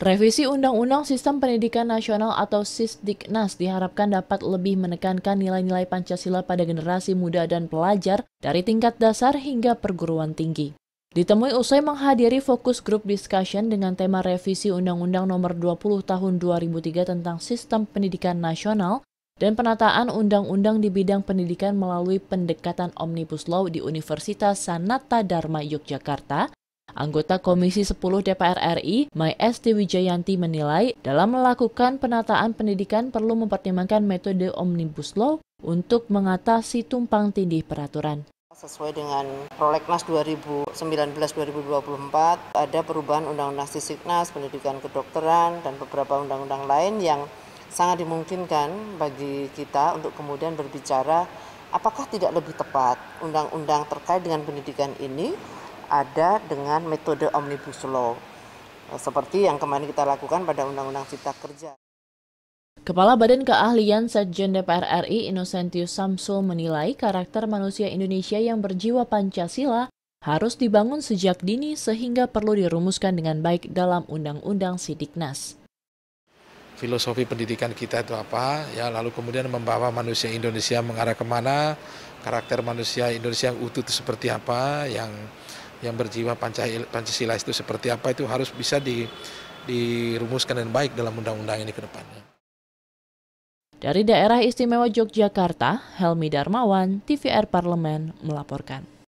Revisi Undang-Undang Sistem Pendidikan Nasional atau Sisdiknas diharapkan dapat lebih menekankan nilai-nilai Pancasila pada generasi muda dan pelajar dari tingkat dasar hingga perguruan tinggi. Ditemui usai menghadiri fokus grup discussion dengan tema revisi Undang-Undang Nomor 20 Tahun 2003 tentang Sistem Pendidikan Nasional, dan penataan undang-undang di bidang pendidikan melalui pendekatan Omnibus Law di Universitas Sanata Dharma Yogyakarta, anggota Komisi 10 DPR RI, Mai S.T. Wijayanti menilai dalam melakukan penataan pendidikan perlu mempertimbangkan metode Omnibus Law untuk mengatasi tumpang tindih peraturan. Sesuai dengan Prolegnas 2019-2024, ada perubahan Undang-Undang Sisiknas, Pendidikan Kedokteran, dan beberapa undang-undang lain yang sangat dimungkinkan bagi kita untuk kemudian berbicara apakah tidak lebih tepat undang-undang terkait dengan pendidikan ini ada dengan metode omnibus law seperti yang kemarin kita lakukan pada undang-undang cipta kerja. Kepala Badan Keahlian Sekjen DPR RI inosentius Samsul menilai karakter manusia Indonesia yang berjiwa Pancasila harus dibangun sejak dini sehingga perlu dirumuskan dengan baik dalam Undang-Undang Sidiknas filosofi pendidikan kita itu apa, ya lalu kemudian membawa manusia Indonesia mengarah kemana, karakter manusia Indonesia yang utuh itu seperti apa, yang yang berjiwa Pancasila itu seperti apa itu harus bisa di, dirumuskan dengan baik dalam undang-undang ini ke depannya. Dari daerah istimewa Yogyakarta, Helmi Darmawan, TVR Parlemen melaporkan.